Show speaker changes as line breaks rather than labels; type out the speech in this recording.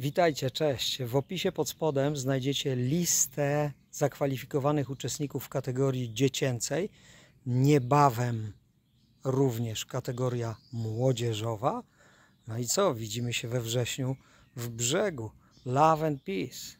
Witajcie, cześć. W opisie pod spodem znajdziecie listę zakwalifikowanych uczestników w kategorii dziecięcej. Niebawem również kategoria młodzieżowa. No i co? Widzimy się we wrześniu w brzegu. Love and peace.